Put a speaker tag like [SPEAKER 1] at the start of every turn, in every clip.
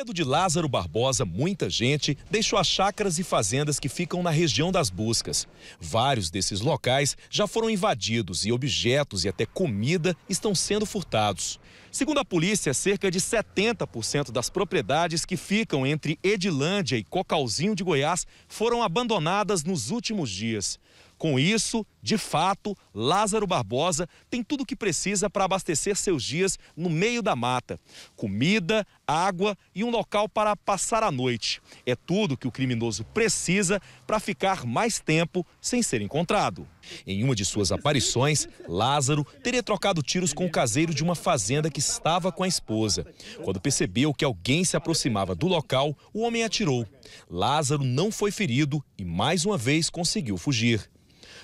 [SPEAKER 1] medo de Lázaro Barbosa, muita gente deixou as chácaras e fazendas que ficam na região das buscas. Vários desses locais já foram invadidos e objetos e até comida estão sendo furtados. Segundo a polícia, cerca de 70% das propriedades que ficam entre Edilândia e Cocalzinho de Goiás foram abandonadas nos últimos dias. Com isso, de fato, Lázaro Barbosa tem tudo o que precisa para abastecer seus dias no meio da mata: comida, água e um local para passar a noite. É tudo que o criminoso precisa para ficar mais tempo sem ser encontrado. Em uma de suas aparições, Lázaro teria trocado tiros com o caseiro de uma fazenda que estava com a esposa. Quando percebeu que alguém se aproximava do local, o homem atirou. Lázaro não foi ferido e mais uma vez conseguiu fugir.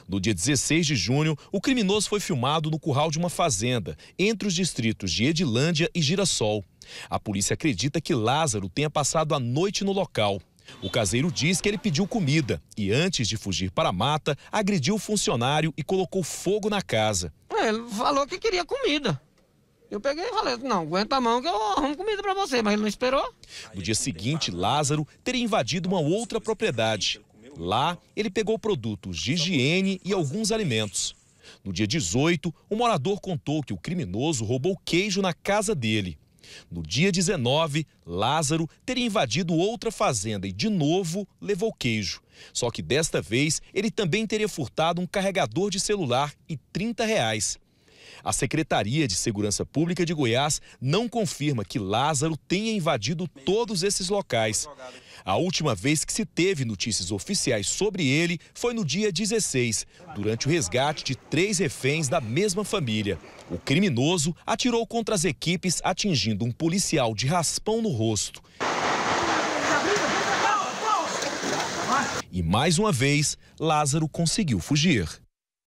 [SPEAKER 1] No dia 16 de junho, o criminoso foi filmado no curral de uma fazenda, entre os distritos de Edilândia e Girassol. A polícia acredita que Lázaro tenha passado a noite no local. O caseiro diz que ele pediu comida e, antes de fugir para a mata, agrediu o funcionário e colocou fogo na casa. É, ele falou que queria comida. Eu peguei e falei, não, aguenta a mão que eu arrumo comida para você, mas ele não esperou. No dia seguinte, Lázaro teria invadido uma outra propriedade. Lá, ele pegou produtos de higiene e alguns alimentos. No dia 18, o morador contou que o criminoso roubou queijo na casa dele. No dia 19, Lázaro teria invadido outra fazenda e, de novo, levou queijo. Só que desta vez, ele também teria furtado um carregador de celular e 30 reais. A Secretaria de Segurança Pública de Goiás não confirma que Lázaro tenha invadido todos esses locais. A última vez que se teve notícias oficiais sobre ele foi no dia 16, durante o resgate de três reféns da mesma família. O criminoso atirou contra as equipes, atingindo um policial de raspão no rosto. E mais uma vez, Lázaro conseguiu fugir.